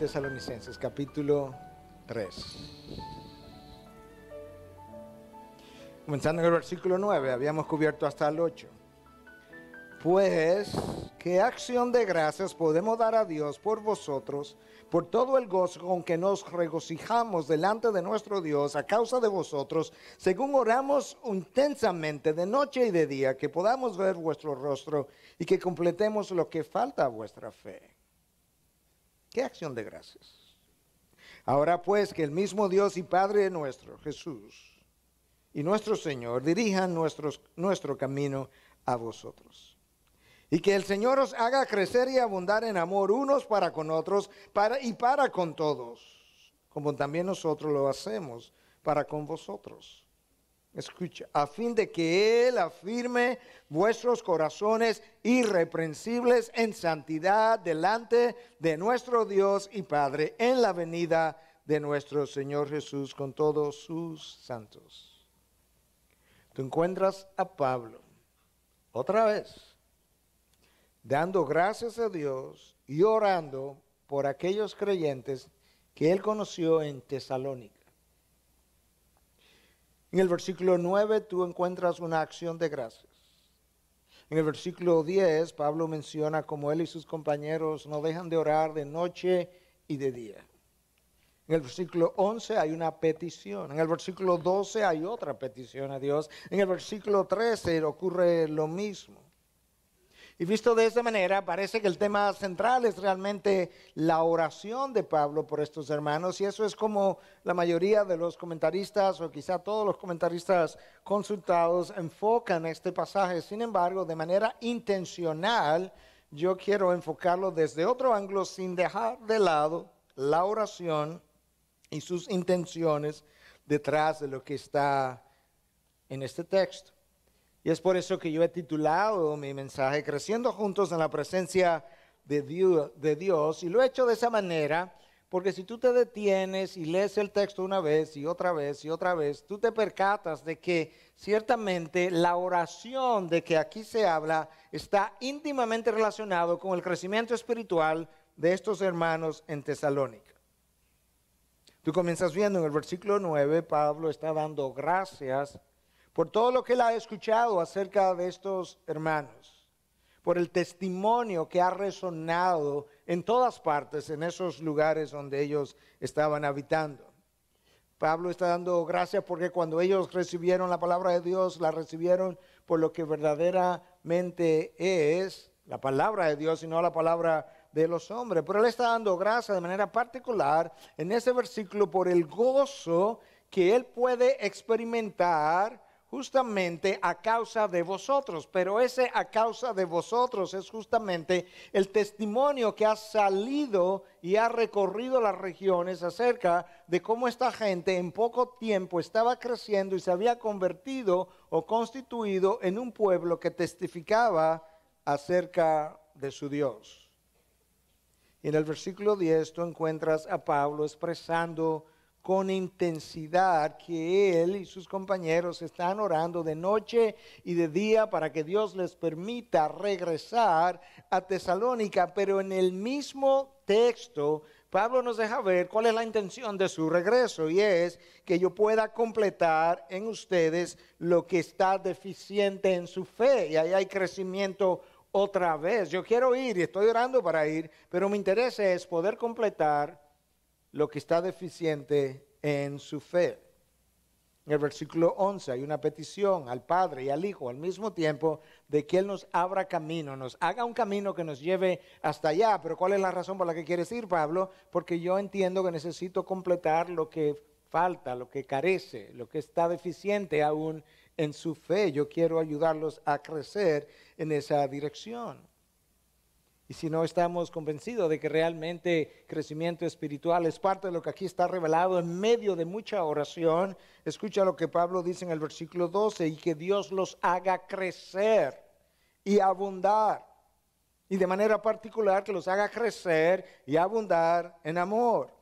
Tesalonicenses, capítulo 3. Comenzando en el versículo 9, habíamos cubierto hasta el 8. Pues, ¿qué acción de gracias podemos dar a Dios por vosotros, por todo el gozo con que nos regocijamos delante de nuestro Dios a causa de vosotros, según oramos intensamente de noche y de día, que podamos ver vuestro rostro y que completemos lo que falta a vuestra fe? ¿Qué acción de gracias? Ahora pues que el mismo Dios y Padre nuestro, Jesús, y nuestro Señor dirijan nuestro camino a vosotros. Y que el Señor os haga crecer y abundar en amor unos para con otros para, y para con todos, como también nosotros lo hacemos para con vosotros escucha, a fin de que Él afirme vuestros corazones irreprensibles en santidad delante de nuestro Dios y Padre en la venida de nuestro Señor Jesús con todos sus santos. Tú encuentras a Pablo otra vez dando gracias a Dios y orando por aquellos creyentes que él conoció en Tesalónica. En el versículo 9 tú encuentras una acción de gracias. En el versículo 10 Pablo menciona cómo él y sus compañeros no dejan de orar de noche y de día. En el versículo 11 hay una petición. En el versículo 12 hay otra petición a Dios. En el versículo 13 ocurre lo mismo. Y visto de esa manera, parece que el tema central es realmente la oración de Pablo por estos hermanos, y eso es como la mayoría de los comentaristas, o quizá todos los comentaristas consultados, enfocan este pasaje. Sin embargo, de manera intencional, yo quiero enfocarlo desde otro ángulo sin dejar de lado la oración y sus intenciones detrás de lo que está en este texto. Y es por eso que yo he titulado mi mensaje Creciendo juntos en la presencia de Dios, Y lo he hecho de esa manera porque si tú te detienes y lees el texto una vez y otra vez y otra vez, tú te percatas de que ciertamente la oración de que aquí se habla está íntimamente relacionado con el crecimiento espiritual de estos hermanos en Tesalónica. Tú comienzas viendo en el versículo 9, Pablo está dando gracias por todo lo que él ha escuchado acerca de estos hermanos, por el testimonio que ha resonado en todas partes, en esos lugares donde ellos estaban habitando. Pablo está dando gracias porque cuando ellos recibieron la palabra de Dios, la recibieron por lo que verdaderamente es la palabra de Dios y no la palabra de los hombres. Pero él está dando gracias de manera particular en ese versículo por el gozo que él puede experimentar justamente a causa de vosotros, pero ese a causa de vosotros es justamente el testimonio que ha salido y ha recorrido las regiones acerca de cómo esta gente en poco tiempo estaba creciendo y se había convertido o constituido en un pueblo que testificaba acerca de su Dios. Y en el versículo 10 tú encuentras a Pablo expresando con intensidad que él y sus compañeros están orando de noche y de día para que Dios les permita regresar a Tesalónica, pero en el mismo texto Pablo nos deja ver cuál es la intención de su regreso y es que yo pueda completar en ustedes lo que está deficiente en su fe y ahí hay crecimiento otra vez. Yo quiero ir y estoy orando para ir, pero mi interés es poder completar lo que está deficiente en su fe. En el versículo 11 hay una petición al Padre y al Hijo al mismo tiempo de que Él nos abra camino, nos haga un camino que nos lleve hasta allá. Pero ¿cuál es la razón por la que quieres ir, Pablo? Porque yo entiendo que necesito completar lo que falta, lo que carece, lo que está deficiente aún en su fe. Yo quiero ayudarlos a crecer en esa dirección. Y si no estamos convencidos de que realmente crecimiento espiritual es parte de lo que aquí está revelado en medio de mucha oración, escucha lo que Pablo dice en el versículo 12, y que Dios los haga crecer y abundar, y de manera particular que los haga crecer y abundar en amor.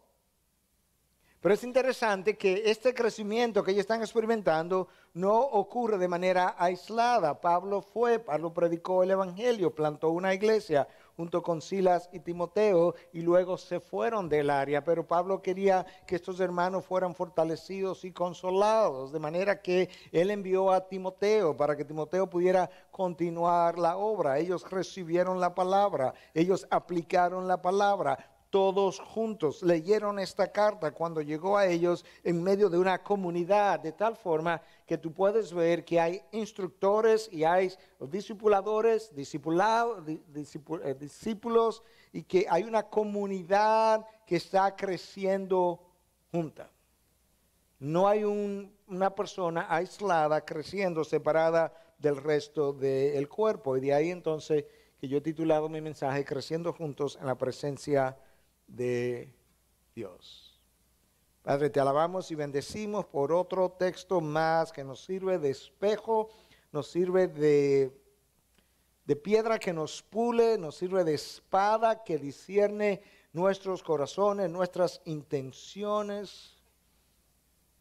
Pero es interesante que este crecimiento que ellos están experimentando no ocurre de manera aislada. Pablo fue, Pablo predicó el Evangelio, plantó una iglesia, junto con Silas y Timoteo y luego se fueron del área. Pero Pablo quería que estos hermanos fueran fortalecidos y consolados, de manera que él envió a Timoteo para que Timoteo pudiera continuar la obra. Ellos recibieron la palabra, ellos aplicaron la palabra todos juntos. Leyeron esta carta cuando llegó a ellos en medio de una comunidad, de tal forma que tú puedes ver que hay instructores y hay discipuladores, eh, discípulos, y que hay una comunidad que está creciendo junta. No hay una persona aislada, creciendo, separada del resto del cuerpo. Y de ahí entonces que yo he titulado mi mensaje Creciendo juntos en la presencia de Dios. Padre, te alabamos y bendecimos por otro texto más que nos sirve de espejo, nos sirve de, de piedra que nos pule, nos sirve de espada que discierne nuestros corazones, nuestras intenciones,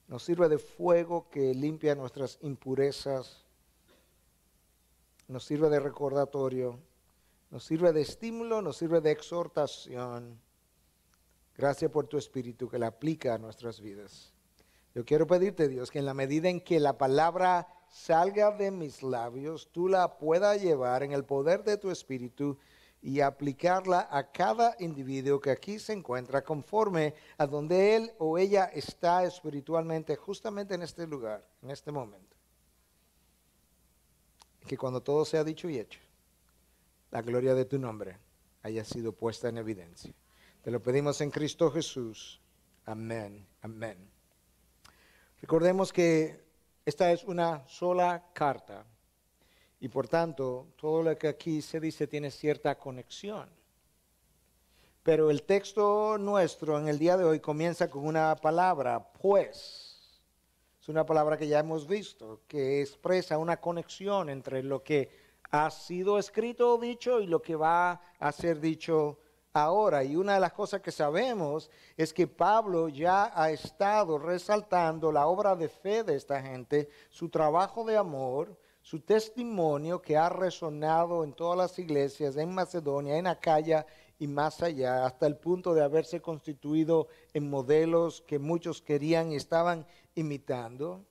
nos sirve de fuego que limpia nuestras impurezas, nos sirve de recordatorio, nos sirve de estímulo, nos sirve de exhortación Gracias por tu espíritu que la aplica a nuestras vidas. Yo quiero pedirte, Dios, que en la medida en que la palabra salga de mis labios, tú la puedas llevar en el poder de tu espíritu y aplicarla a cada individuo que aquí se encuentra conforme a donde él o ella está espiritualmente, justamente en este lugar, en este momento. Que cuando todo sea dicho y hecho, la gloria de tu nombre haya sido puesta en evidencia. Te lo pedimos en Cristo Jesús. Amén, amén. Recordemos que esta es una sola carta y por tanto todo lo que aquí se dice tiene cierta conexión. Pero el texto nuestro en el día de hoy comienza con una palabra, pues. Es una palabra que ya hemos visto, que expresa una conexión entre lo que ha sido escrito o dicho y lo que va a ser dicho ahora. Y una de las cosas que sabemos es que Pablo ya ha estado resaltando la obra de fe de esta gente, su trabajo de amor, su testimonio que ha resonado en todas las iglesias, en Macedonia, en Acaya y más allá, hasta el punto de haberse constituido en modelos que muchos querían y estaban imitando.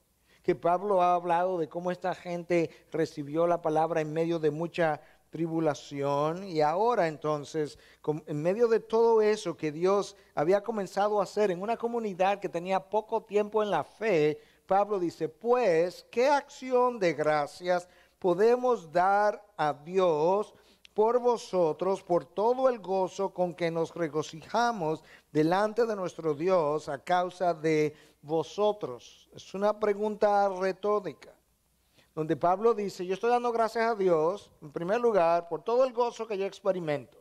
Que Pablo ha hablado de cómo esta gente recibió la palabra en medio de mucha tribulación. Y ahora entonces, en medio de todo eso que Dios había comenzado a hacer en una comunidad que tenía poco tiempo en la fe, Pablo dice, pues, ¿qué acción de gracias podemos dar a Dios? por vosotros, por todo el gozo con que nos regocijamos delante de nuestro Dios a causa de vosotros. Es una pregunta retórica donde Pablo dice, yo estoy dando gracias a Dios, en primer lugar, por todo el gozo que yo experimento.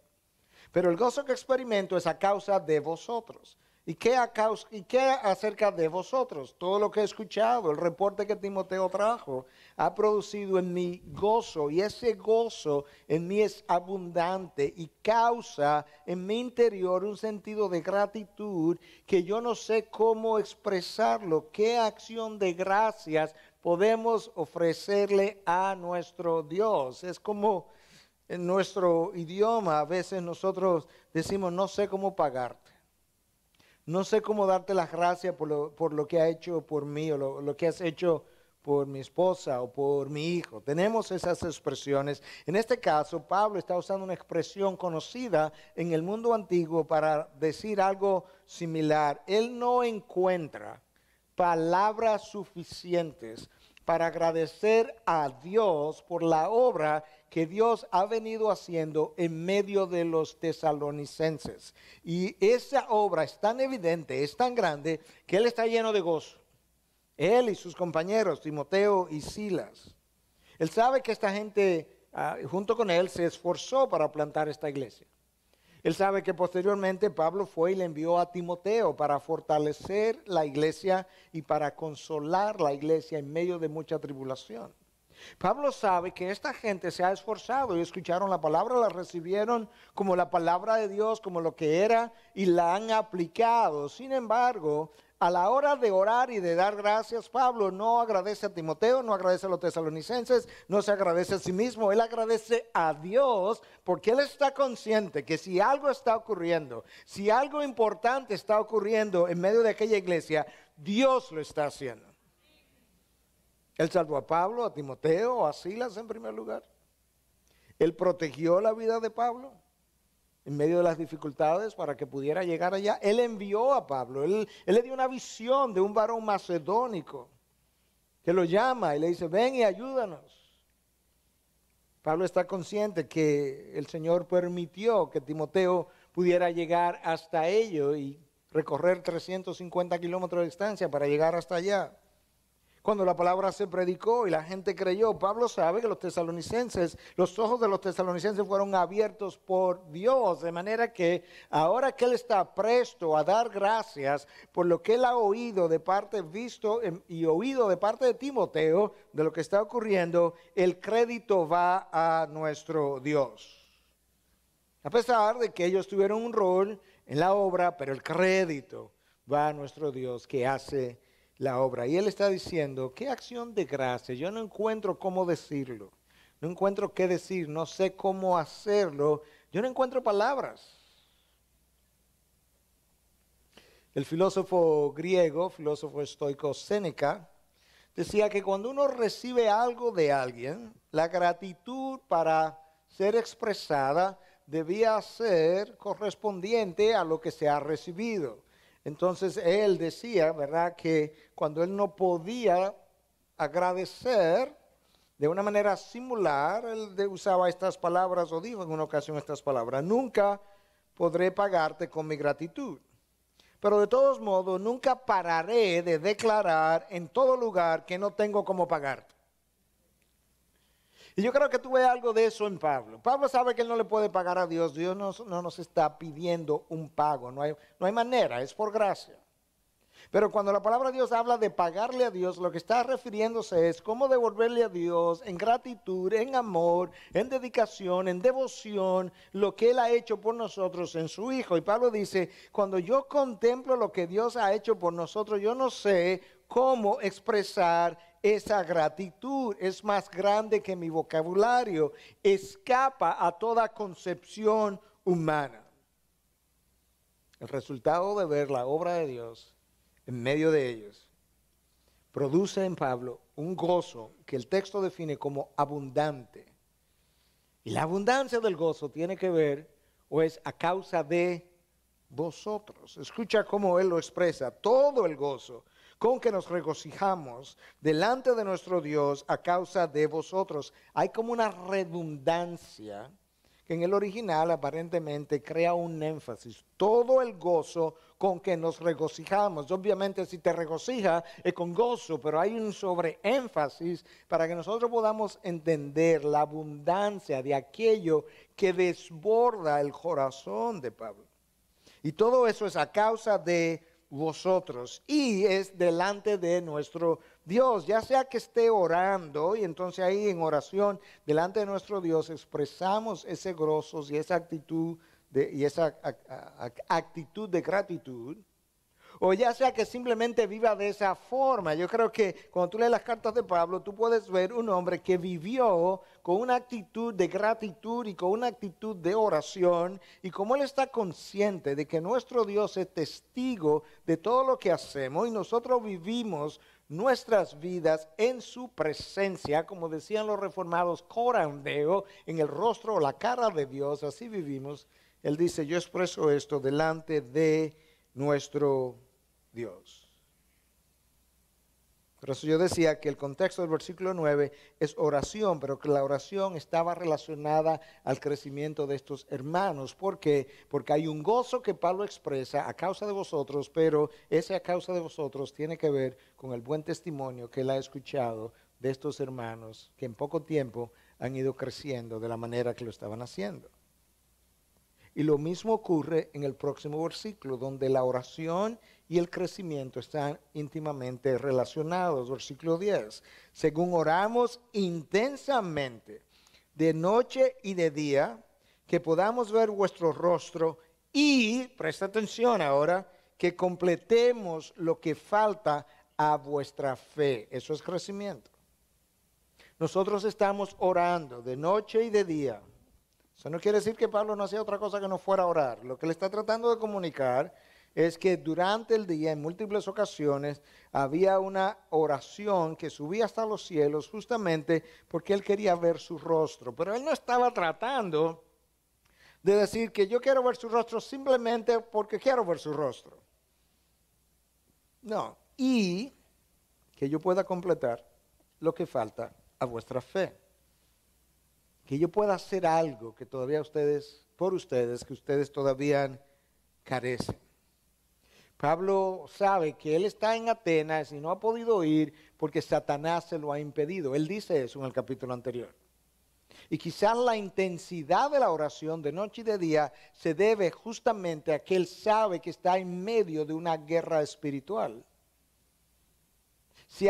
Pero el gozo que experimento es a causa de vosotros. ¿Y qué, acerca de vosotros? Todo lo que he escuchado, el reporte que Timoteo trajo, ha producido en mí gozo y ese gozo en mí es abundante y causa en mi interior un sentido de gratitud que yo no sé cómo expresarlo. ¿Qué acción de gracias podemos ofrecerle a nuestro Dios. Es como en nuestro idioma, a veces nosotros decimos, no sé cómo pagarte. No sé cómo darte las gracias por lo, que ha hecho por mí o lo, lo que has hecho por mi esposa o por mi hijo. Tenemos esas expresiones. En este caso, Pablo está usando una expresión conocida en el mundo antiguo para decir algo similar. Él no encuentra palabras suficientes para agradecer a Dios por la obra que Dios ha venido haciendo en medio de los tesalonicenses. Y esa obra es tan evidente, es tan grande, que Él está lleno de gozo. Él y sus compañeros, Timoteo y Silas. Él sabe que esta gente, ah, junto con Él, se esforzó para plantar esta iglesia. Él sabe que posteriormente Pablo fue y le envió a Timoteo para fortalecer la iglesia y para consolar la iglesia en medio de mucha tribulación. Pablo sabe que esta gente se ha esforzado y escucharon la palabra, la recibieron como la palabra de Dios, como lo que era y la han aplicado. Sin embargo, a la hora de orar y de dar gracias, Pablo no agradece a Timoteo, no agradece a los tesalonicenses, no se agradece a sí mismo, él agradece a Dios porque él está consciente que si algo está ocurriendo, si algo importante está ocurriendo en medio de aquella iglesia, Dios lo está haciendo. Él salvó a Pablo, a Timoteo, a Silas en primer lugar. Él protegió la vida de Pablo en medio de las dificultades para que pudiera llegar allá. Él envió a Pablo, él, le dio una visión de un varón macedónico que lo llama y le dice, ven y ayúdanos. Pablo está consciente que el Señor permitió que Timoteo pudiera llegar hasta ello y recorrer 350 kilómetros de distancia para llegar hasta allá. Cuando la palabra se predicó y la gente creyó, Pablo sabe que los tesalonicenses, los ojos de los tesalonicenses fueron abiertos por Dios, de manera que ahora que él está presto a dar gracias por lo que él ha oído de parte, visto y oído de parte de Timoteo, de lo que está ocurriendo, el crédito va a nuestro Dios. A pesar de que ellos tuvieron un rol en la obra, pero el crédito va a nuestro Dios que hace la obra. Y él está diciendo, qué acción de gracia, yo no encuentro cómo decirlo, no encuentro qué decir, no sé cómo hacerlo, yo no encuentro palabras. El filósofo griego, filósofo estoico Séneca, decía que cuando uno recibe algo de alguien, la gratitud para ser expresada debía ser correspondiente a lo que se ha recibido. Entonces él decía, ¿verdad? Que cuando él no podía agradecer de una manera similar, él usaba estas palabras o dijo en una ocasión estas palabras, nunca podré pagarte con mi gratitud. Pero de todos modos, nunca pararé de declarar en todo lugar que no tengo cómo pagarte. Y yo creo que tú ves algo de eso en Pablo. Pablo sabe que él no le puede pagar a Dios. Dios no, nos está pidiendo un pago. No hay, no hay manera, es por gracia. Pero cuando la palabra de Dios habla de pagarle a Dios, lo que está refiriéndose es cómo devolverle a Dios en gratitud, en amor, en dedicación, en devoción, lo que Él ha hecho por nosotros en su Hijo. Y Pablo dice, cuando yo contemplo lo que Dios ha hecho por nosotros, yo no sé cómo expresar esa gratitud es más grande que mi vocabulario, escapa a toda concepción humana. El resultado de ver la obra de Dios en medio de ellos produce en Pablo un gozo que el texto define como abundante. Y la abundancia del gozo tiene que ver o es a causa de vosotros. Escucha cómo él lo expresa. Todo el gozo con que nos regocijamos delante de nuestro Dios a causa de vosotros. Hay como una redundancia que en el original aparentemente crea un énfasis. Todo el gozo con que nos regocijamos. Obviamente si te regocija es con gozo, pero hay un sobreénfasis para que nosotros podamos entender la abundancia de aquello que desborda el corazón de Pablo. Y todo eso es a causa de vosotros. Y es delante de nuestro Dios, ya sea que esté orando y entonces ahí en oración delante de nuestro Dios expresamos ese grosos y esa actitud de, y esa actitud de gratitud. O ya sea que simplemente viva de esa forma. Yo creo que cuando tú lees las cartas de Pablo, tú puedes ver un hombre que vivió con una actitud de gratitud y con una actitud de oración, y como Él está consciente de que nuestro Dios es testigo de todo lo que hacemos y nosotros vivimos nuestras vidas en su presencia, como decían los reformados, corandeo en el rostro o la cara de Dios, así vivimos. Él dice, yo expreso esto delante de nuestro Dios. Por eso yo decía que el contexto del versículo 9 es oración, pero que la oración estaba relacionada al crecimiento de estos hermanos. ¿Por qué? Porque hay un gozo que Pablo expresa a causa de vosotros, pero ese a causa de vosotros tiene que ver con el buen testimonio que él ha escuchado de estos hermanos que en poco tiempo han ido creciendo de la manera que lo estaban haciendo. Y lo mismo ocurre en el próximo versículo, donde la oración y el crecimiento están íntimamente relacionados. Versículo 10. Según oramos intensamente, de noche y de día, que podamos ver vuestro rostro y, presta atención ahora, que completemos lo que falta a vuestra fe. Eso es crecimiento. Nosotros estamos orando de noche y de día eso no quiere decir que Pablo no hacía otra cosa que no fuera a orar. Lo que le está tratando de comunicar es que durante el día, en múltiples ocasiones, había una oración que subía hasta los cielos justamente porque él quería ver su rostro. Pero él no estaba tratando de decir que yo quiero ver su rostro simplemente porque quiero ver su rostro. No, y que yo pueda completar lo que falta a vuestra fe que yo pueda hacer algo que todavía ustedes, por ustedes, que ustedes todavía carecen. Pablo sabe que él está en Atenas y no ha podido ir porque Satanás se lo ha impedido. Él dice eso en el capítulo anterior. Y quizás la intensidad de la oración de noche y de día se debe justamente a que él sabe que está en medio de una guerra espiritual. Si,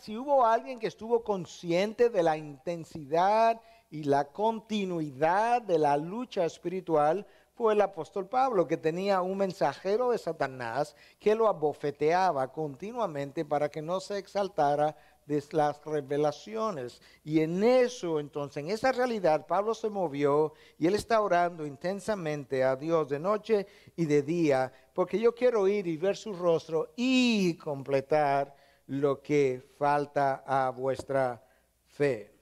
si hubo alguien que estuvo consciente de la intensidad y la continuidad de la lucha espiritual fue el apóstol Pablo, que tenía un mensajero de Satanás que lo abofeteaba continuamente para que no se exaltara de las revelaciones. Y en eso, entonces, en esa realidad, Pablo se movió y él está orando intensamente a Dios de noche y de día, porque yo quiero ir y ver su rostro y completar lo que falta a vuestra fe.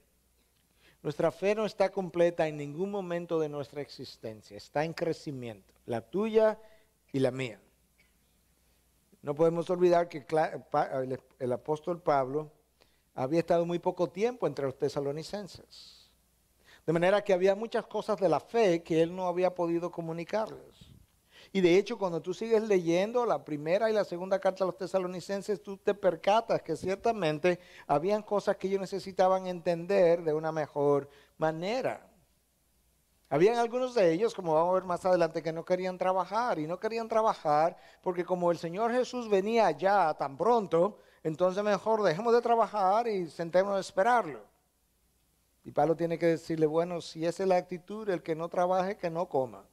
Nuestra fe no está completa en ningún momento de nuestra existencia, está en crecimiento, la tuya y la mía. No podemos olvidar que el apóstol Pablo había estado muy poco tiempo entre los tesalonicenses. De manera que había muchas cosas de la fe que él no había podido comunicarles. Y de hecho, cuando tú sigues leyendo la primera y la segunda carta a los tesalonicenses, tú te percatas que ciertamente habían cosas que ellos necesitaban entender de una mejor manera. Habían algunos de ellos, como vamos a ver más adelante, que no querían trabajar y no querían trabajar porque como el Señor Jesús venía ya tan pronto, entonces mejor dejemos de trabajar y sentémonos a esperarlo. Y Pablo tiene que decirle, bueno, si esa es la actitud, el que no trabaje, que no coma.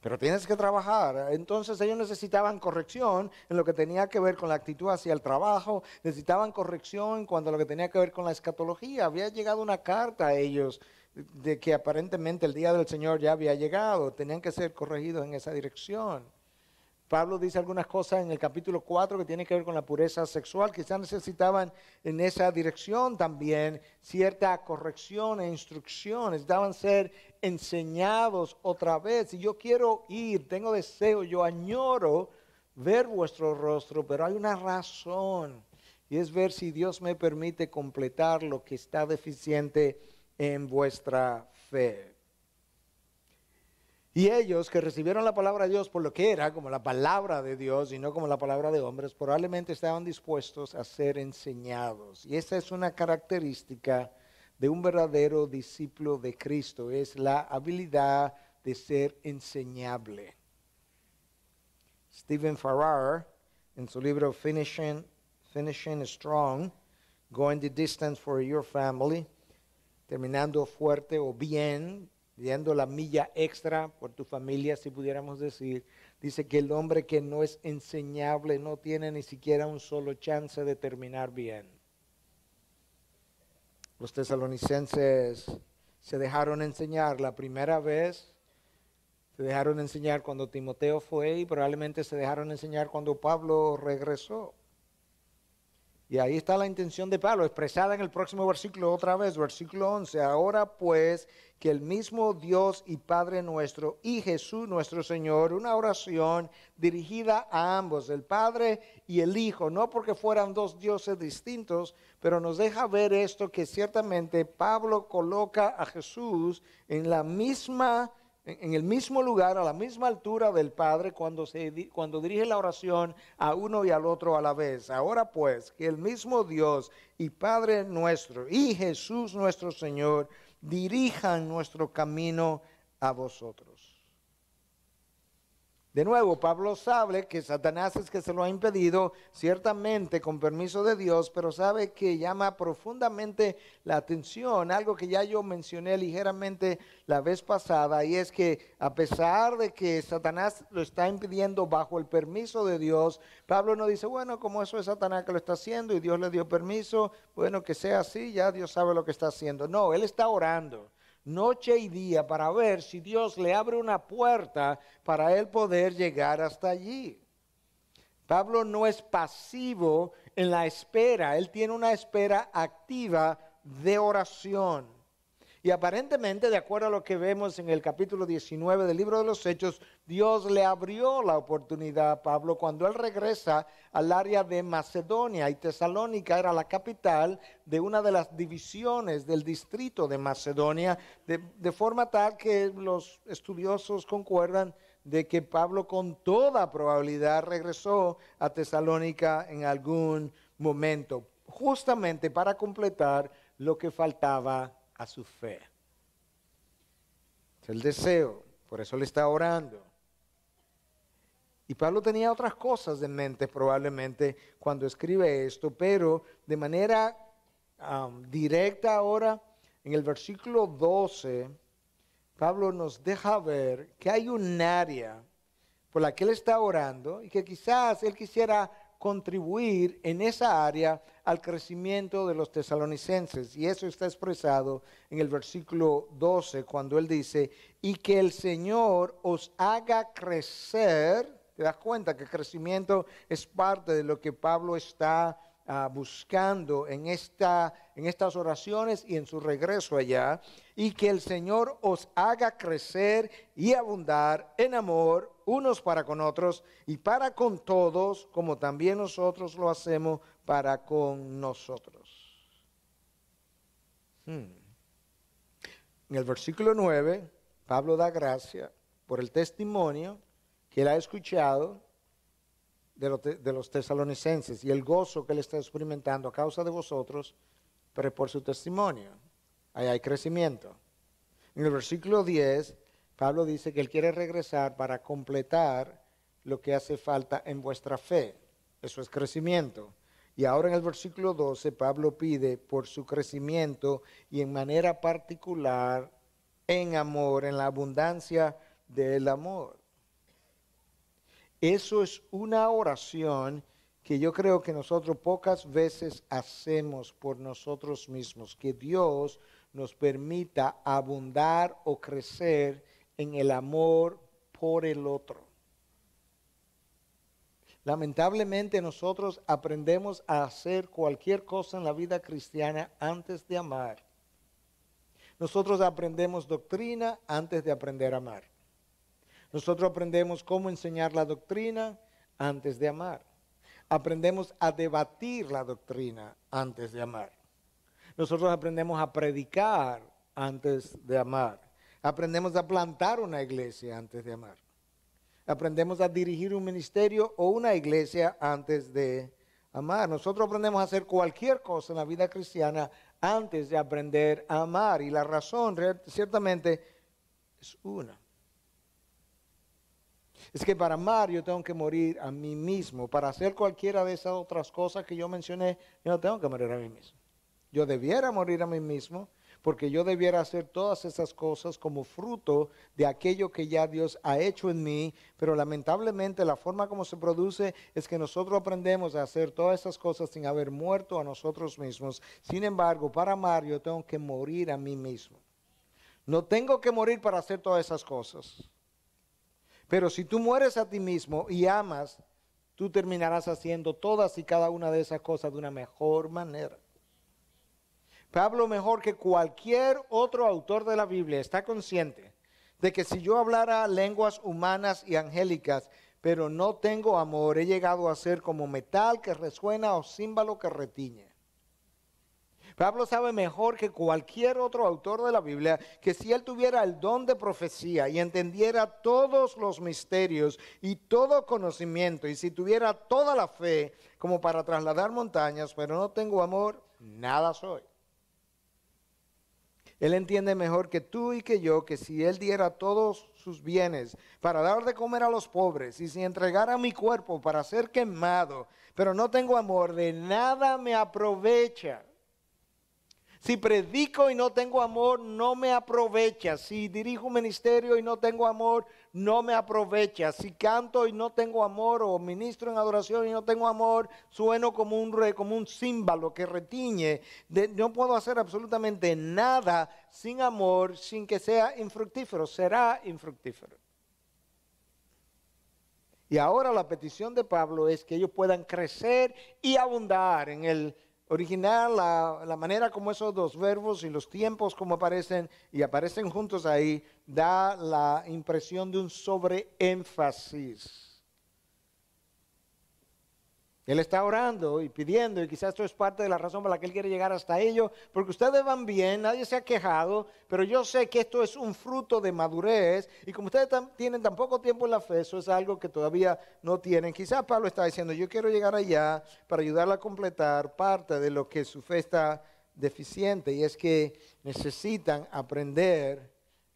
Pero tienes que trabajar. Entonces ellos necesitaban corrección en lo que tenía que ver con la actitud hacia el trabajo, necesitaban corrección en lo que tenía que ver con la escatología. Había llegado una carta a ellos de que aparentemente el día del Señor ya había llegado, tenían que ser corregidos en esa dirección. Pablo dice algunas cosas en el capítulo 4 que tienen que ver con la pureza sexual. Quizás necesitaban en esa dirección también cierta corrección e instrucción. Necesitaban ser enseñados otra vez. Y yo quiero ir, tengo deseo, yo añoro ver vuestro rostro, pero hay una razón. Y es ver si Dios me permite completar lo que está deficiente en vuestra fe. Y ellos que recibieron la palabra de Dios por lo que era, como la palabra de Dios y no como la palabra de hombres, probablemente estaban dispuestos a ser enseñados. Y esa es una característica de un verdadero discípulo de Cristo, es la habilidad de ser enseñable. Stephen Farrar, en su libro Finishing, Finishing Strong, Going the Distance for Your Family, terminando fuerte o bien, yendo la milla extra por tu familia, si pudiéramos decir, dice que el hombre que no es enseñable no tiene ni siquiera un solo chance de terminar bien. Los tesalonicenses se dejaron enseñar la primera vez, se dejaron enseñar cuando Timoteo fue y probablemente se dejaron enseñar cuando Pablo regresó. Y ahí está la intención de Pablo, expresada en el próximo versículo otra vez, versículo 11. Ahora pues que el mismo Dios y Padre nuestro y Jesús nuestro Señor, una oración dirigida a ambos, el Padre y el Hijo, no porque fueran dos dioses distintos, pero nos deja ver esto que ciertamente Pablo coloca a Jesús en la misma en el mismo lugar, a la misma altura del Padre, cuando, se, cuando dirige la oración a uno y al otro a la vez. Ahora pues, que el mismo Dios y Padre nuestro y Jesús nuestro Señor dirijan nuestro camino a vosotros. De nuevo, Pablo sabe que Satanás es que se lo ha impedido, ciertamente con permiso de Dios, pero sabe que llama profundamente la atención, algo que ya yo mencioné ligeramente la vez pasada, y es que a pesar de que Satanás lo está impidiendo bajo el permiso de Dios, Pablo no dice, bueno, como eso es Satanás que lo está haciendo y Dios le dio permiso, bueno, que sea así, ya Dios sabe lo que está haciendo. No, él está orando noche y día para ver si Dios le abre una puerta para él poder llegar hasta allí. Pablo no es pasivo en la espera, él tiene una espera activa de oración. Y aparentemente, de acuerdo a lo que vemos en el capítulo 19 del libro de los Hechos, Dios le abrió la oportunidad a Pablo cuando él regresa al área de Macedonia y Tesalónica era la capital de una de las divisiones del distrito de Macedonia, de, de forma tal que los estudiosos concuerdan de que Pablo con toda probabilidad regresó a Tesalónica en algún momento, justamente para completar lo que faltaba a su fe. Es el deseo, por eso le está orando. Y Pablo tenía otras cosas en mente probablemente cuando escribe esto, pero de manera directa ahora, en el versículo 12, Pablo nos deja ver que hay un área por la que él está orando y que quizás él quisiera contribuir en esa área al crecimiento de los tesalonicenses. Y eso está expresado en el versículo 12, cuando él dice, y que el Señor os haga crecer. Te das cuenta que crecimiento es parte de lo que Pablo está ah, buscando en, esta, en estas oraciones y en su regreso allá. Y que el Señor os haga crecer y abundar en amor unos para con otros y para con todos, como también nosotros lo hacemos para con nosotros. Hmm. En el versículo 9, Pablo da gracia por el testimonio que él ha escuchado de los, de los tesalonicenses y el gozo que él está experimentando a causa de vosotros, pero por su testimonio. Ahí hay crecimiento. En el versículo 10, Pablo dice que él quiere regresar para completar lo que hace falta en vuestra fe. Eso es crecimiento. Y ahora en el versículo 12, Pablo pide por su crecimiento y en manera particular en amor, en la abundancia del amor. Eso es una oración que yo creo que nosotros pocas veces hacemos por nosotros mismos, que Dios nos permita abundar o crecer en el amor por el otro. Lamentablemente nosotros aprendemos a hacer cualquier cosa en la vida cristiana antes de amar. Nosotros aprendemos doctrina antes de aprender a amar. Nosotros aprendemos cómo enseñar la doctrina antes de amar. Aprendemos a debatir la doctrina antes de amar. Nosotros aprendemos a predicar antes de amar. Aprendemos a plantar una iglesia antes de amar. Aprendemos a dirigir un ministerio o una iglesia antes de amar. Nosotros aprendemos a hacer cualquier cosa en la vida cristiana antes de aprender a amar. Y la razón ciertamente es una. Es que para amar yo tengo que morir a mí mismo. Para hacer cualquiera de esas otras cosas que yo mencioné, yo no tengo que morir a mí mismo. Yo debiera morir a mí mismo porque yo debiera hacer todas esas cosas como fruto de aquello que ya Dios ha hecho en mí, pero lamentablemente la forma como se produce es que nosotros aprendemos a hacer todas esas cosas sin haber muerto a nosotros mismos. Sin embargo, para amar yo tengo que morir a mí mismo. No tengo que morir para hacer todas esas cosas. Pero si tú mueres a ti mismo y amas, tú terminarás haciendo todas y cada una de esas cosas de una mejor manera. Pablo, mejor que cualquier otro autor de la Biblia, está consciente de que si yo hablara lenguas humanas y angélicas, pero no tengo amor, he llegado a ser como metal que resuena o címbalo que retiñe. Pablo sabe mejor que cualquier otro autor de la Biblia que si él tuviera el don de profecía y entendiera todos los misterios y todo conocimiento y si tuviera toda la fe como para trasladar montañas, pero no tengo amor, nada soy. Él entiende mejor que tú y que yo que si Él diera todos sus bienes para dar de comer a los pobres y si entregara mi cuerpo para ser quemado, pero no tengo amor, de nada me aprovecha. Si predico y no tengo amor, no me aprovecha. Si dirijo un ministerio y no tengo amor, no me aprovecha. Si canto y no tengo amor o ministro en adoración y no tengo amor, sueno como un re, como un címbalo que retiñe. no puedo hacer absolutamente nada sin amor, sin que sea infructífero. Será infructífero. Y ahora la petición de Pablo es que ellos puedan crecer y abundar en el original, la, la, manera como esos dos verbos y los tiempos como aparecen y aparecen juntos ahí, da la impresión de un sobreénfasis. Él está orando y pidiendo, y quizás esto es parte de la razón por la que Él quiere llegar hasta ello, porque ustedes van bien, nadie se ha quejado, pero yo sé que esto es un fruto de madurez, y como ustedes tienen tan poco tiempo en la fe, eso es algo que todavía no tienen. Quizás Pablo está diciendo, yo quiero llegar allá para ayudarla a completar parte de lo que su fe está deficiente, y es que necesitan aprender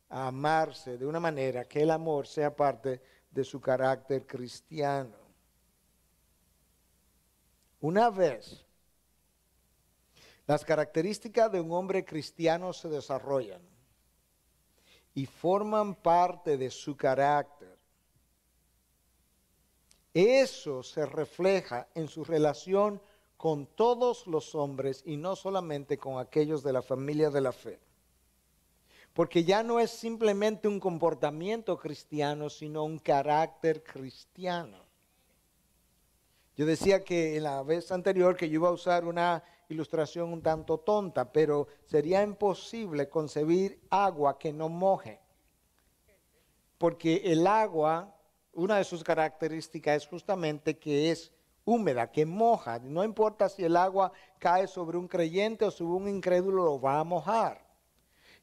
a amarse de una manera que el amor sea parte de su carácter cristiano. Una vez las características de un hombre cristiano se desarrollan y forman parte de su carácter, eso se refleja en su relación con todos los hombres y no solamente con aquellos de la familia de la fe. Porque ya no es simplemente un comportamiento cristiano, sino un carácter cristiano. Yo decía que en la vez anterior que yo iba a usar una ilustración un tanto tonta, pero sería imposible concebir agua que no moje. Porque el agua, una de sus características es justamente que es húmeda, que moja. No importa si el agua cae sobre un creyente o sobre un incrédulo, lo va a mojar.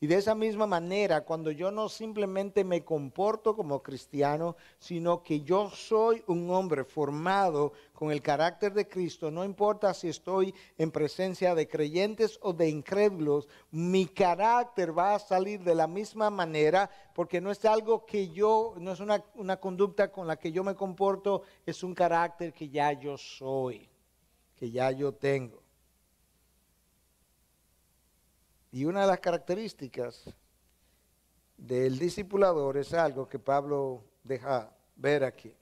Y de esa misma manera, cuando yo no simplemente me comporto como cristiano, sino que yo soy un hombre formado con el carácter de Cristo, no importa si estoy en presencia de creyentes o de incrédulos, mi carácter va a salir de la misma manera porque no es algo que yo, no es una, una conducta con la que yo me comporto, es un carácter que ya yo soy, que ya yo tengo. Y una de las características del discipulador es algo que Pablo deja ver aquí.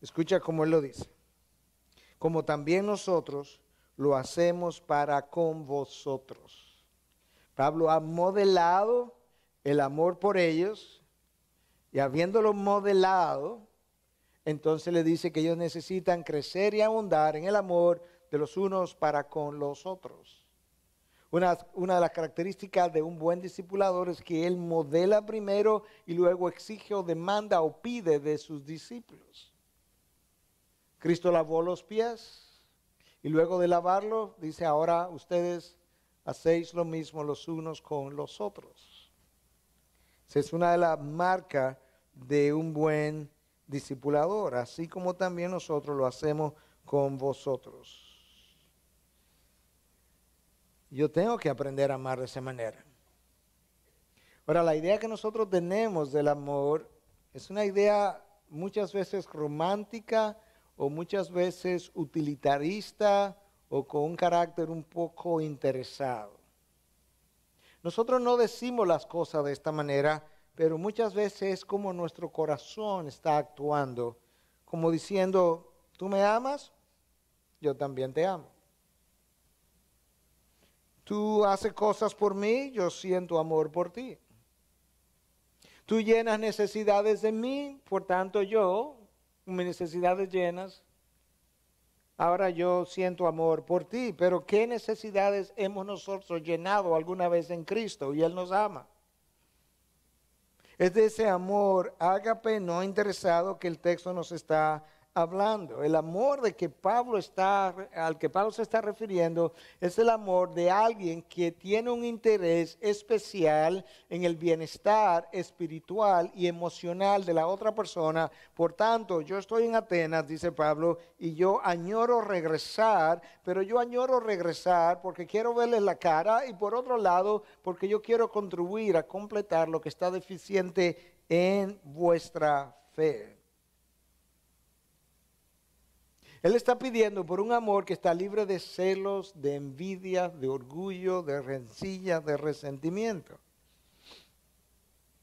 Escucha cómo él lo dice. Como también nosotros lo hacemos para con vosotros. Pablo ha modelado el amor por ellos y habiéndolo modelado, entonces le dice que ellos necesitan crecer y abundar en el amor de los unos para con los otros. Una, de las características de un buen discipulador es que él modela primero y luego exige o demanda o pide de sus discípulos. Cristo lavó los pies y luego de lavarlo dice, ahora ustedes hacéis lo mismo los unos con los otros. Esa es una de las marcas de un buen discipulador, así como también nosotros lo hacemos con vosotros. Yo tengo que aprender a amar de esa manera. Ahora, la idea que nosotros tenemos del amor es una idea muchas veces romántica o muchas veces utilitarista o con un carácter un poco interesado. Nosotros no decimos las cosas de esta manera, pero muchas veces es como nuestro corazón está actuando, como diciendo, tú me amas, yo también te amo. Tú haces cosas por mí, yo siento amor por ti. Tú llenas necesidades de mí, por tanto yo, mis necesidades llenas, ahora yo siento amor por ti. Pero ¿qué necesidades hemos nosotros llenado alguna vez en Cristo? Y Él nos ama. Es de ese amor ágape no interesado que el texto nos está hablando. El amor de que Pablo está, al que Pablo se está refiriendo es el amor de alguien que tiene un interés especial en el bienestar espiritual y emocional de la otra persona. Por tanto, yo estoy en Atenas, dice Pablo, y yo añoro regresar, pero yo añoro regresar porque quiero verles la cara y por otro lado, porque yo quiero contribuir a completar lo que está deficiente en vuestra fe. Él está pidiendo por un amor que está libre de celos, de envidia, de orgullo, de rencilla, de resentimiento.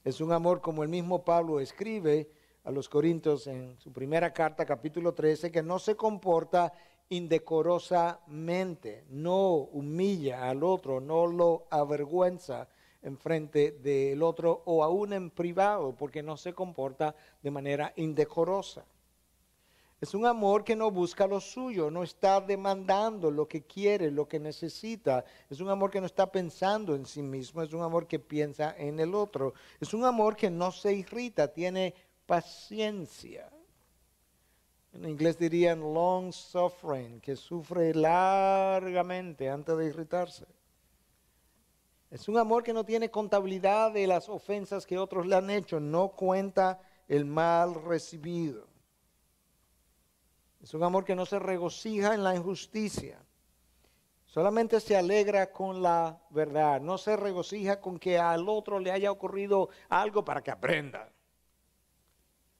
Es un amor como el mismo Pablo escribe a los Corintios en su primera carta, capítulo 13, que no se comporta indecorosamente, no humilla al otro, no lo avergüenza en frente del otro o aún en privado, porque no se comporta de manera indecorosa. Es un amor que no busca lo suyo, no está demandando lo que quiere, lo que necesita. Es un amor que no está pensando en sí mismo, es un amor que piensa en el otro. Es un amor que no se irrita, tiene paciencia. En inglés dirían long suffering, que sufre largamente antes de irritarse. Es un amor que no tiene contabilidad de las ofensas que otros le han hecho, no cuenta el mal recibido. Es un amor que no se regocija en la injusticia. Solamente se alegra con la verdad. No se regocija con que al otro le haya ocurrido algo para que aprenda.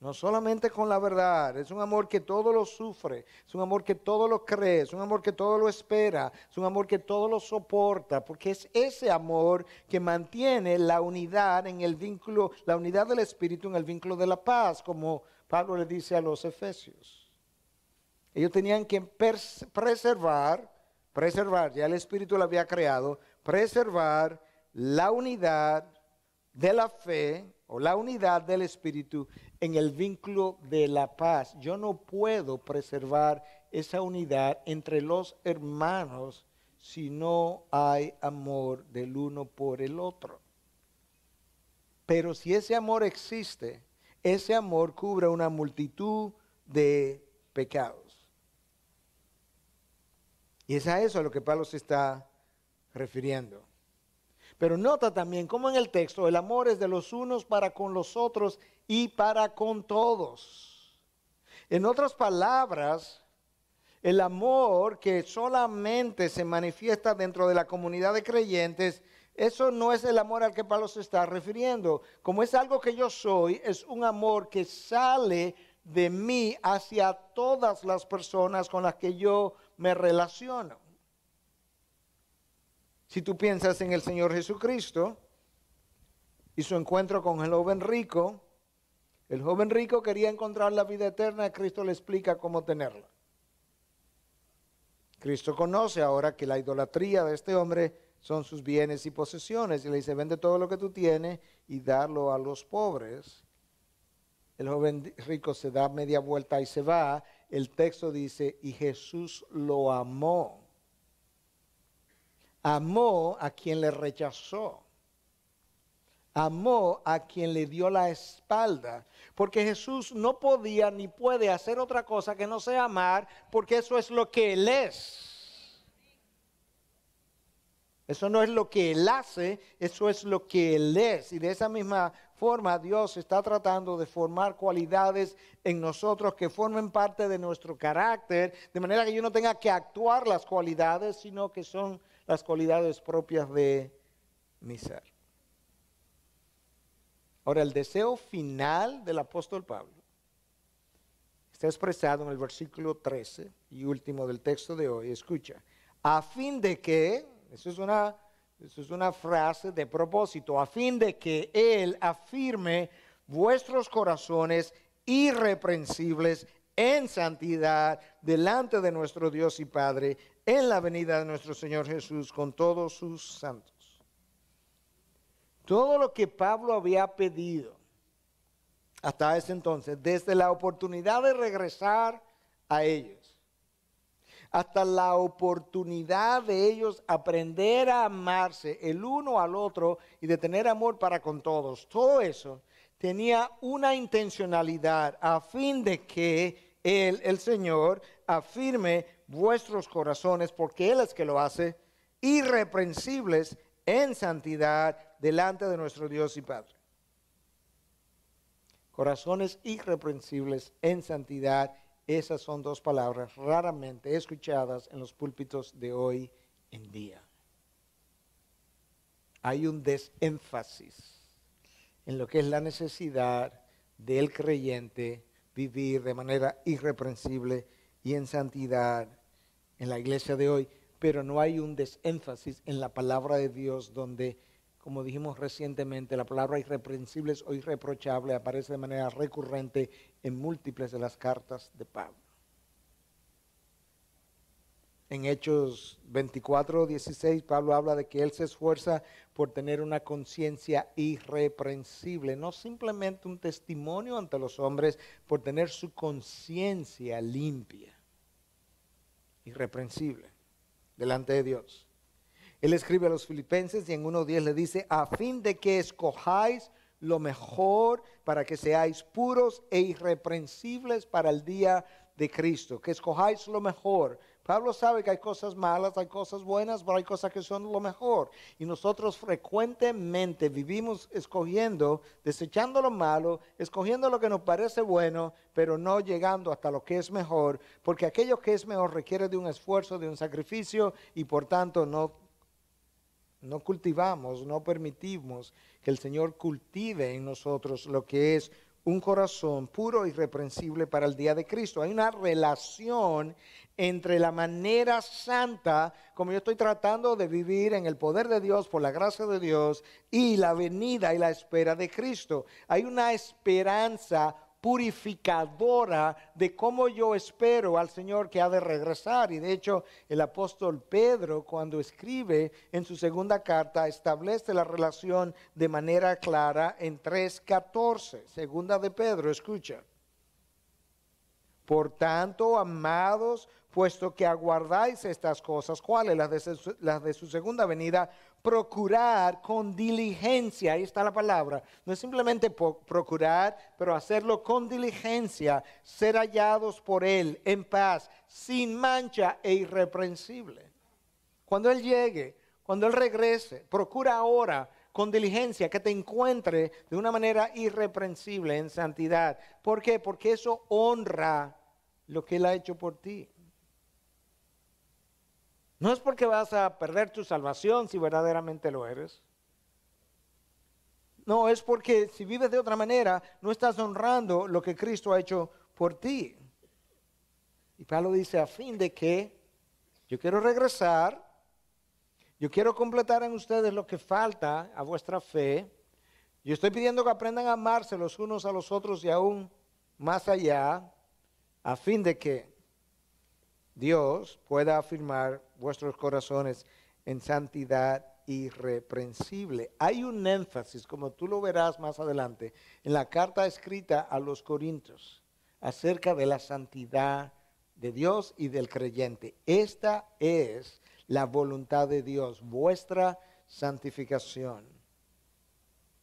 No solamente con la verdad. Es un amor que todo lo sufre. Es un amor que todo lo cree. Es un amor que todo lo espera. Es un amor que todo lo soporta. Porque es ese amor que mantiene la unidad en el vínculo, la unidad del espíritu en el vínculo de la paz, como Pablo le dice a los Efesios. Ellos tenían que preservar, preservar, ya el Espíritu lo había creado, preservar la unidad de la fe o la unidad del Espíritu en el vínculo de la paz. Yo no puedo preservar esa unidad entre los hermanos si no hay amor del uno por el otro. Pero si ese amor existe, ese amor cubre una multitud de pecados. Y es a eso a lo que Pablo se está refiriendo. Pero nota también cómo en el texto el amor es de los unos para con los otros y para con todos. En otras palabras, el amor que solamente se manifiesta dentro de la comunidad de creyentes, eso no es el amor al que Pablo se está refiriendo. Como es algo que yo soy, es un amor que sale de mí hacia todas las personas con las que yo me relaciono. Si tú piensas en el Señor Jesucristo y su encuentro con el joven rico, el joven rico quería encontrar la vida eterna, y Cristo le explica cómo tenerla. Cristo conoce ahora que la idolatría de este hombre son sus bienes y posesiones. Y le dice, vende todo lo que tú tienes y darlo a los pobres. El joven rico se da media vuelta y se va el texto dice, y Jesús lo amó. Amó a quien le rechazó. Amó a quien le dio la espalda. Porque Jesús no podía ni puede hacer otra cosa que no sea amar, porque eso es lo que Él es. Eso no es lo que Él hace, eso es lo que Él es. Y de esa misma forma Dios está tratando de formar cualidades en nosotros que formen parte de nuestro carácter, de manera que yo no tenga que actuar las cualidades, sino que son las cualidades propias de mi ser. Ahora, el deseo final del apóstol Pablo está expresado en el versículo 13 y último del texto de hoy. Escucha, a fin de que, eso es una esa es una frase de propósito, a fin de que Él afirme vuestros corazones irreprensibles en santidad delante de nuestro Dios y Padre en la venida de nuestro Señor Jesús con todos sus santos. Todo lo que Pablo había pedido hasta ese entonces, desde la oportunidad de regresar a ellos, hasta la oportunidad de ellos aprender a amarse el uno al otro y de tener amor para con todos. Todo eso tenía una intencionalidad a fin de que Él, el Señor, afirme vuestros corazones, porque Él es que lo hace, irreprensibles en santidad delante de nuestro Dios y Padre. Corazones irreprensibles en santidad esas son dos palabras raramente escuchadas en los púlpitos de hoy en día. Hay un desénfasis en lo que es la necesidad del creyente vivir de manera irreprensible y en santidad en la iglesia de hoy, pero no hay un desénfasis en la palabra de Dios donde como dijimos recientemente, la palabra irreprensible o irreprochable aparece de manera recurrente en múltiples de las cartas de Pablo. En Hechos 24, 16, Pablo habla de que él se esfuerza por tener una conciencia irreprensible, no simplemente un testimonio ante los hombres, por tener su conciencia limpia, irreprensible, delante de Dios. Él escribe a los filipenses y en 1.10 le dice, a fin de que escojáis lo mejor para que seáis puros e irreprensibles para el día de Cristo, que escojáis lo mejor. Pablo sabe que hay cosas malas, hay cosas buenas, pero hay cosas que son lo mejor. Y nosotros frecuentemente vivimos escogiendo, desechando lo malo, escogiendo lo que nos parece bueno, pero no llegando hasta lo que es mejor, porque aquello que es mejor requiere de un esfuerzo, de un sacrificio, y por tanto no no cultivamos, no permitimos que el Señor cultive en nosotros lo que es un corazón puro y reprensible para el día de Cristo. Hay una relación entre la manera santa, como yo estoy tratando de vivir en el poder de Dios, por la gracia de Dios, y la venida y la espera de Cristo. Hay una esperanza purificadora de cómo yo espero al Señor que ha de regresar. Y de hecho, el apóstol Pedro, cuando escribe en su segunda carta, establece la relación de manera clara en 3.14. Segunda de Pedro, escucha. Por tanto, amados, puesto que aguardáis estas cosas, ¿cuáles? Las de, su, las de su segunda venida, procurar con diligencia, ahí está la palabra, no es simplemente procurar, pero hacerlo con diligencia, ser hallados por Él en paz, sin mancha e irreprensible. Cuando Él llegue, cuando Él regrese, procura ahora con diligencia que te encuentre de una manera irreprensible en santidad. ¿Por qué? Porque eso honra lo que Él ha hecho por ti. No es porque vas a perder tu salvación si verdaderamente lo eres. No, es porque si vives de otra manera, no estás honrando lo que Cristo ha hecho por ti. Y Pablo dice, a fin de que yo quiero regresar, yo quiero completar en ustedes lo que falta a vuestra fe. Yo estoy pidiendo que aprendan a amarse los unos a los otros y aún más allá, a fin de que Dios pueda afirmar vuestros corazones en santidad irreprensible. Hay un énfasis, como tú lo verás más adelante, en la carta escrita a los Corintios acerca de la santidad de Dios y del creyente. Esta es la voluntad de Dios, vuestra santificación.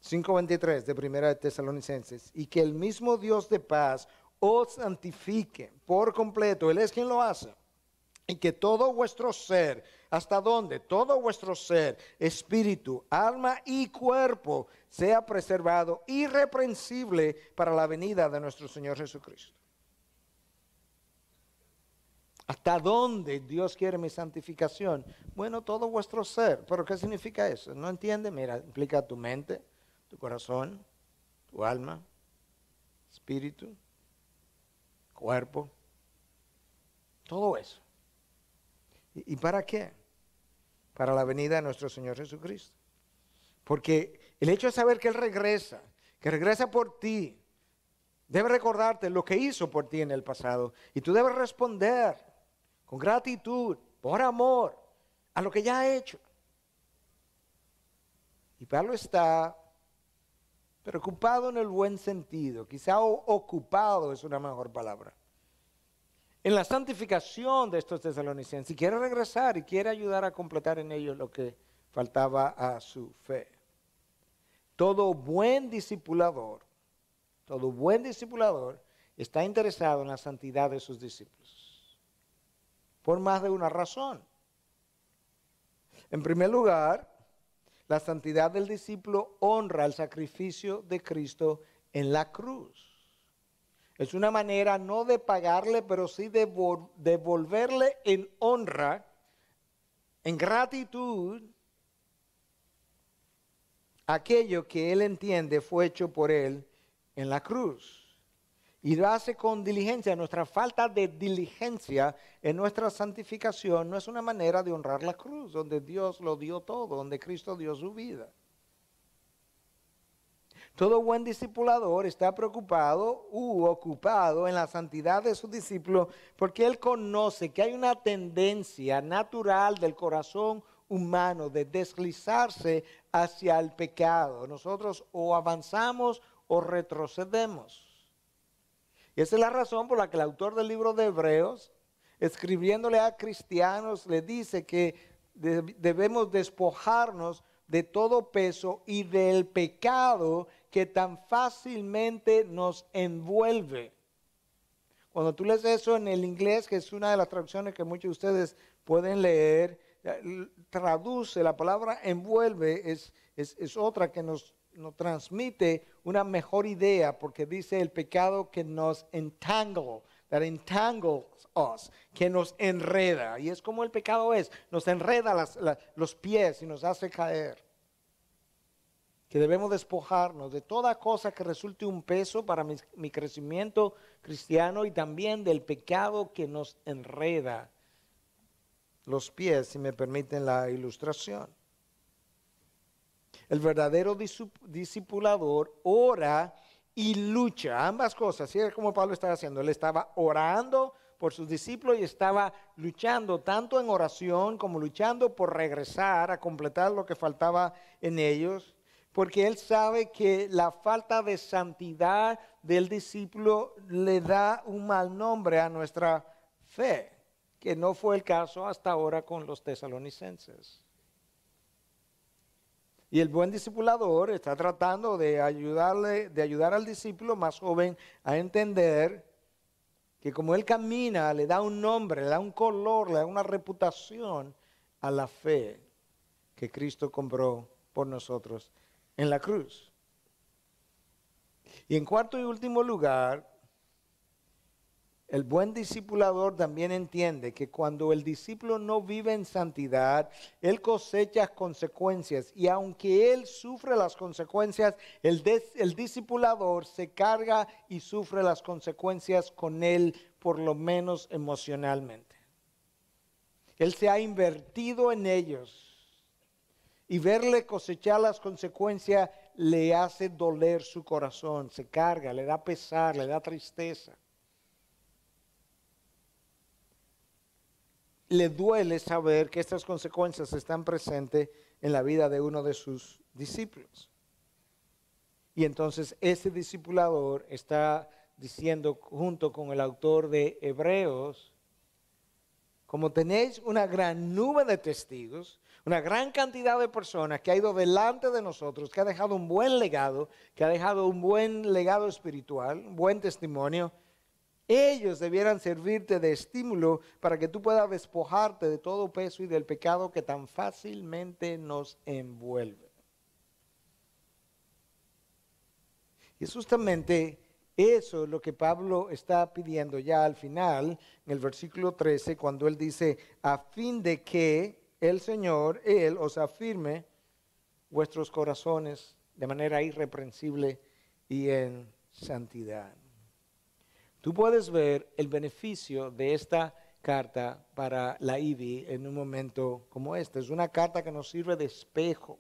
5.23 de Primera de Tesalonicenses, y que el mismo Dios de paz os santifique por completo. Él es quien lo hace en que todo vuestro ser, hasta dónde? todo vuestro ser, espíritu, alma y cuerpo sea preservado irreprensible para la venida de nuestro Señor Jesucristo. ¿Hasta dónde Dios quiere mi santificación? Bueno, todo vuestro ser. ¿Pero qué significa eso? ¿No entiende? Mira, implica tu mente, tu corazón, tu alma, espíritu, cuerpo, todo eso. ¿Y para qué? Para la venida de nuestro Señor Jesucristo. Porque el hecho de saber que Él regresa, que regresa por ti, debe recordarte lo que hizo por ti en el pasado. Y tú debes responder con gratitud, por amor, a lo que ya ha hecho. Y Pablo está preocupado en el buen sentido, quizá ocupado es una mejor palabra en la santificación de estos tesalonicenses y quiere regresar y quiere ayudar a completar en ellos lo que faltaba a su fe. Todo buen discipulador, todo buen discipulador está interesado en la santidad de sus discípulos, por más de una razón. En primer lugar, la santidad del discípulo honra el sacrificio de Cristo en la cruz. Es una manera no de pagarle, pero sí de devolverle en honra, en gratitud, aquello que él entiende fue hecho por él en la cruz. Y lo hace con diligencia. Nuestra falta de diligencia en nuestra santificación no es una manera de honrar la cruz, donde Dios lo dio todo, donde Cristo dio su vida. Todo buen discipulador está preocupado u ocupado en la santidad de su discípulo, porque él conoce que hay una tendencia natural del corazón humano de deslizarse hacia el pecado. Nosotros o avanzamos o retrocedemos. Y esa es la razón por la que el autor del libro de Hebreos, escribiéndole a cristianos, le dice que debemos despojarnos de todo peso y del pecado que tan fácilmente nos envuelve. Cuando tú lees eso en el inglés, que es una de las traducciones que muchos de ustedes pueden leer, traduce, la palabra envuelve es, es, otra que nos, transmite una mejor idea, porque dice el pecado que nos entangle, that entangles us, que nos enreda. Y es como el pecado es, nos enreda los pies y nos hace caer que debemos despojarnos de toda cosa que resulte un peso para mi, crecimiento cristiano y también del pecado que nos enreda los pies, si me permiten la ilustración. El verdadero discipulador ora y lucha, ambas cosas, así es como Pablo estaba haciendo, él estaba orando por sus discípulos y estaba luchando tanto en oración como luchando por regresar a completar lo que faltaba en ellos porque él sabe que la falta de santidad del discípulo le da un mal nombre a nuestra fe, que no fue el caso hasta ahora con los tesalonicenses. Y el buen discipulador está tratando de ayudarle, de ayudar al discípulo más joven a entender que como él camina, le da un nombre, le da un color, le da una reputación a la fe que Cristo compró por nosotros en la cruz. Y en cuarto y último lugar, el buen discipulador también entiende que cuando el discípulo no vive en santidad, él cosecha consecuencias y aunque él sufre las consecuencias, el, discipulador se carga y sufre las consecuencias con él, por lo menos emocionalmente. Él se ha invertido en ellos y verle cosechar las consecuencias le hace doler su corazón, se carga, le da pesar, le da tristeza. Le duele saber que estas consecuencias están presentes en la vida de uno de sus discípulos. Y entonces ese discipulador está diciendo junto con el autor de Hebreos, como tenéis una gran nube de testigos, una gran cantidad de personas que ha ido delante de nosotros, que ha dejado un buen legado, que ha dejado un buen legado espiritual, un buen testimonio. Ellos debieran servirte de estímulo para que tú puedas despojarte de todo peso y del pecado que tan fácilmente nos envuelve. Y es justamente eso es lo que Pablo está pidiendo ya al final, en el versículo 13, cuando él dice, a fin de que el Señor, Él os afirme vuestros corazones de manera irreprensible y en santidad. Tú puedes ver el beneficio de esta carta para la IBI en un momento como este. Es una carta que nos sirve de espejo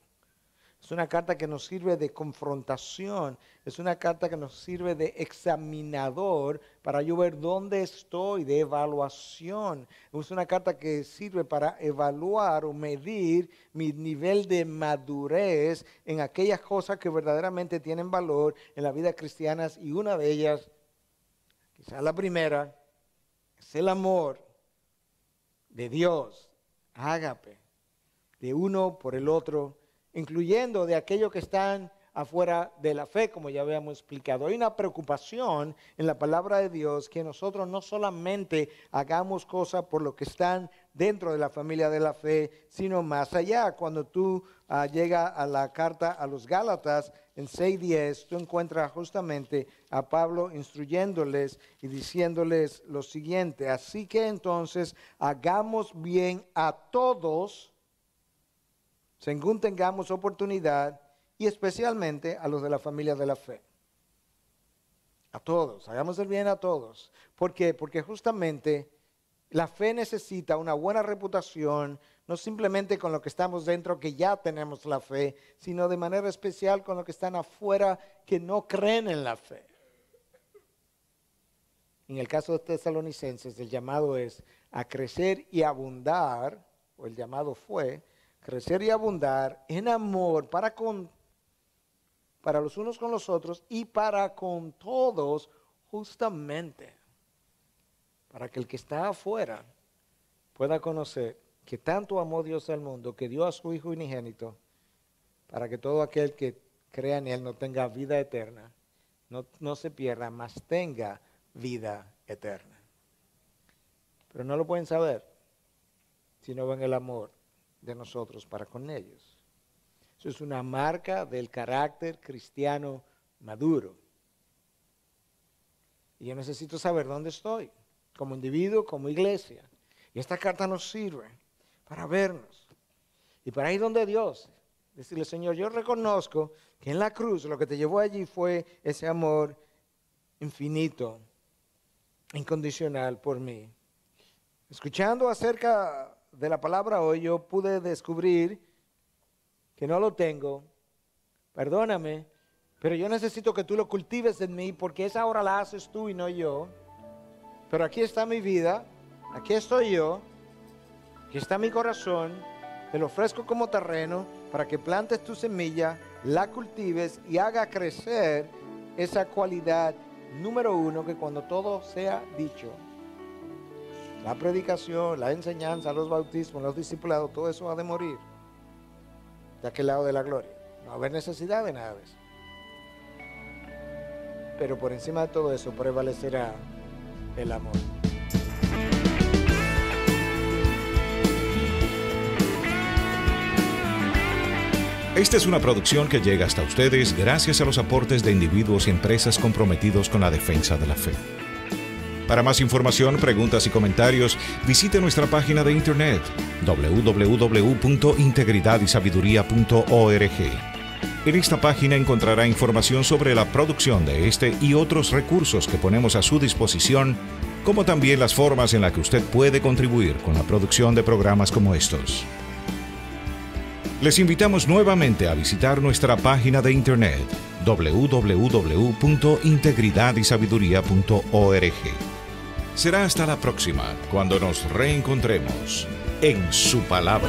es una carta que nos sirve de confrontación, es una carta que nos sirve de examinador para yo ver dónde estoy, de evaluación. Es una carta que sirve para evaluar o medir mi nivel de madurez en aquellas cosas que verdaderamente tienen valor en la vida cristiana y una de ellas, quizás la primera, es el amor de Dios, ágape, de uno por el otro incluyendo de aquellos que están afuera de la fe, como ya habíamos explicado. Hay una preocupación en la palabra de Dios que nosotros no solamente hagamos cosas por lo que están dentro de la familia de la fe, sino más allá. Cuando tú ah, llega llegas a la carta a los Gálatas en 6.10, tú encuentras justamente a Pablo instruyéndoles y diciéndoles lo siguiente, así que entonces hagamos bien a todos según tengamos oportunidad y especialmente a los de la familia de la fe. A todos, hagamos el bien a todos. ¿Por qué? Porque justamente la fe necesita una buena reputación, no simplemente con lo que estamos dentro, que ya tenemos la fe, sino de manera especial con lo que están afuera, que no creen en la fe. En el caso de tesalonicenses, el llamado es a crecer y abundar, o el llamado fue, crecer y abundar en amor para con para los unos con los otros y para con todos justamente para que el que está afuera pueda conocer que tanto amó Dios al mundo que dio a su hijo unigénito para que todo aquel que crea en él no tenga vida eterna no, no se pierda más tenga vida eterna pero no lo pueden saber si no ven el amor de nosotros para con ellos. Eso es una marca del carácter cristiano maduro. Y yo necesito saber dónde estoy, como individuo, como iglesia. Y esta carta nos sirve para vernos y para ir donde Dios. Decirle, Señor, yo reconozco que en la cruz lo que te llevó allí fue ese amor infinito, incondicional por mí. Escuchando acerca de la palabra hoy yo pude descubrir que no lo tengo. Perdóname, pero yo necesito que tú lo cultives en mí porque esa hora la haces tú y no yo. Pero aquí está mi vida, aquí estoy yo, aquí está mi corazón, te lo ofrezco como terreno para que plantes tu semilla, la cultives y haga crecer esa cualidad número uno que cuando todo sea dicho, la predicación, la enseñanza, los bautismos, los discipulados, todo eso ha de morir de aquel lado de la gloria. No va a haber necesidad de nada de eso. Pero por encima de todo eso prevalecerá el amor. Esta es una producción que llega hasta ustedes gracias a los aportes de individuos y empresas comprometidos con la defensa de la fe. Para más información, preguntas y comentarios, visite nuestra página de internet www.integridadysabiduría.org. En esta página encontrará información sobre la producción de este y otros recursos que ponemos a su disposición, como también las formas en las que usted puede contribuir con la producción de programas como estos. Les invitamos nuevamente a visitar nuestra página de internet www.integridadysabiduría.org. Será hasta la próxima, cuando nos reencontremos en su palabra.